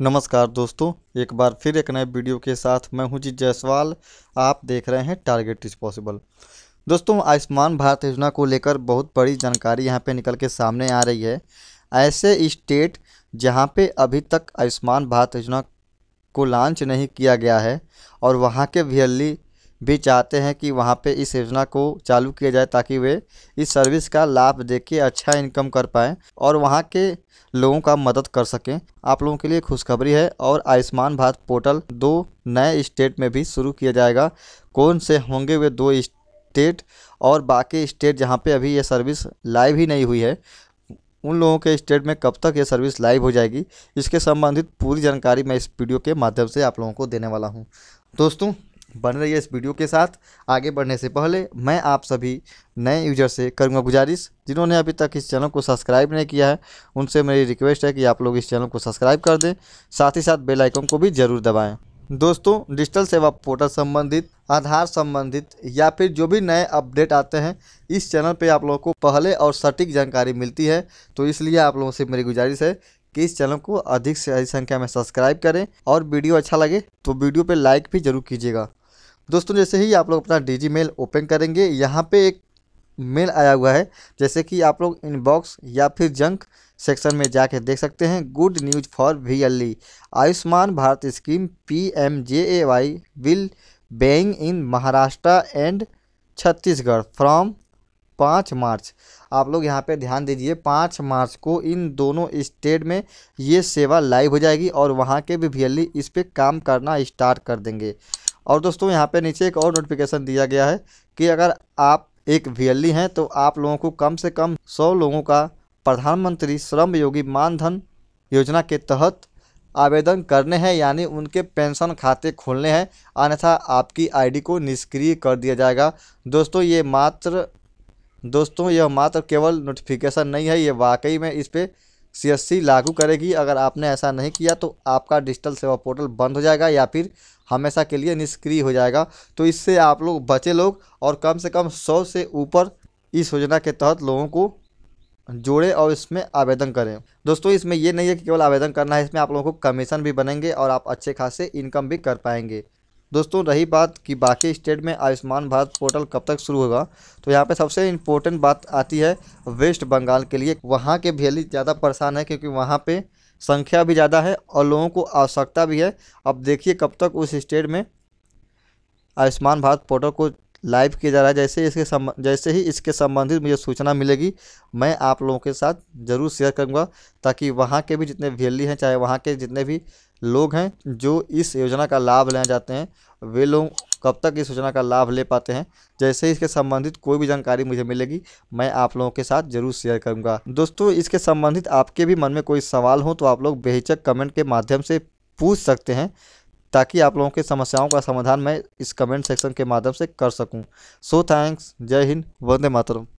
नमस्कार दोस्तों एक बार फिर एक नए वीडियो के साथ मैं हूं जी जायसवाल आप देख रहे हैं टारगेट इज पॉसिबल दोस्तों आयुष्मान भारत योजना को लेकर बहुत बड़ी जानकारी यहां पे निकल के सामने आ रही है ऐसे स्टेट जहां पे अभी तक आयुष्मान भारत योजना को लॉन्च नहीं किया गया है और वहाँ के वी भी चाहते हैं कि वहाँ पे इस योजना को चालू किया जाए ताकि वे इस सर्विस का लाभ दे के अच्छा इनकम कर पाएँ और वहाँ के लोगों का मदद कर सकें आप लोगों के लिए खुशखबरी है और आयुष्मान भारत पोर्टल दो नए स्टेट में भी शुरू किया जाएगा कौन से होंगे वे दो स्टेट और बाकी स्टेट जहाँ पर अभी यह सर्विस लाइव ही नहीं हुई है उन लोगों के स्टेट में कब तक ये सर्विस लाइव हो जाएगी इसके संबंधित पूरी जानकारी मैं इस वीडियो के माध्यम से आप लोगों को देने वाला हूँ दोस्तों बन रही है इस वीडियो के साथ आगे बढ़ने से पहले मैं आप सभी नए यूजर से करूँगा गुजारिश जिन्होंने अभी तक इस चैनल को सब्सक्राइब नहीं किया है उनसे मेरी रिक्वेस्ट है कि आप लोग इस चैनल को सब्सक्राइब कर दें साथ ही साथ बेल आइकन को भी ज़रूर दबाएं दोस्तों डिजिटल सेवा पोर्टल संबंधित आधार संबंधित या फिर जो भी नए अपडेट आते हैं इस चैनल पर आप लोगों को पहले और सटीक जानकारी मिलती है तो इसलिए आप लोगों से मेरी गुजारिश है कि इस चैनल को अधिक से अधिक संख्या में सब्सक्राइब करें और वीडियो अच्छा लगे तो वीडियो पर लाइक भी जरूर कीजिएगा दोस्तों जैसे ही आप लोग अपना डी मेल ओपन करेंगे यहाँ पर एक मेल आया हुआ है जैसे कि आप लोग इनबॉक्स या फिर जंक सेक्शन में जाके देख सकते हैं good news for VLE Ayushman Bharat scheme P M J A Y will being in Maharashtra and Chhattisgarh from पाँच मार्च आप लोग यहाँ पे ध्यान दीजिए पाँच मार्च को इन दोनों स्टेट में ये सेवा लाइव हो जाएगी और वहाँ के भी वी इस पर काम करना स्टार्ट कर देंगे और दोस्तों यहाँ पे नीचे एक और नोटिफिकेशन दिया गया है कि अगर आप एक वी हैं तो आप लोगों को कम से कम सौ लोगों का प्रधानमंत्री श्रम योगी मानधन योजना के तहत आवेदन करने हैं यानी उनके पेंशन खाते खोलने हैं अन्यथा आपकी आईडी को निष्क्रिय कर दिया जाएगा दोस्तों ये मात्र दोस्तों यह मात्र केवल नोटिफिकेशन नहीं है ये वाकई में इस पर सी लागू करेगी अगर आपने ऐसा नहीं किया तो आपका डिजिटल सेवा पोर्टल बंद हो जाएगा या फिर हमेशा के लिए निष्क्रिय हो जाएगा तो इससे आप लोग बचे लोग और कम से कम सौ से ऊपर इस योजना के तहत लोगों को जोड़ें और इसमें आवेदन करें दोस्तों इसमें यह नहीं है कि केवल आवेदन करना है इसमें आप लोगों को कमीशन भी बनेंगे और आप अच्छे खासे इनकम भी कर पाएंगे दोस्तों रही बात कि बाकी स्टेट में आयुष्मान भारत पोर्टल कब तक शुरू होगा तो यहाँ पे सबसे इम्पोर्टेंट बात आती है वेस्ट बंगाल के लिए वहाँ के भैली ज़्यादा परेशान है क्योंकि वहाँ पर संख्या भी ज़्यादा है और लोगों को आवश्यकता भी है अब देखिए कब तक उस स्टेट में आयुष्मान भारत पोर्टल को लाइव किया जा रहा है जैसे इसके संब जैसे ही इसके संबंधित मुझे सूचना मिलेगी मैं आप लोगों के साथ ज़रूर शेयर करूंगा ताकि वहां के भी जितने वैली हैं चाहे वहां के जितने भी लोग हैं जो इस योजना का लाभ लेना चाहते हैं वे लोग कब तक इस योजना का लाभ ले पाते हैं जैसे ही इसके संबंधित कोई भी जानकारी मुझे मिलेगी मैं आप लोगों के साथ जरूर शेयर करूंगा दोस्तों इसके संबंधित आपके भी मन में कोई सवाल हो तो आप लोग बेहिचक कमेंट के माध्यम से पूछ सकते हैं ताकि आप लोगों के समस्याओं का समाधान मैं इस कमेंट सेक्शन के माध्यम से कर सकूँ सो थैंक्स जय हिंद वंदे मातरम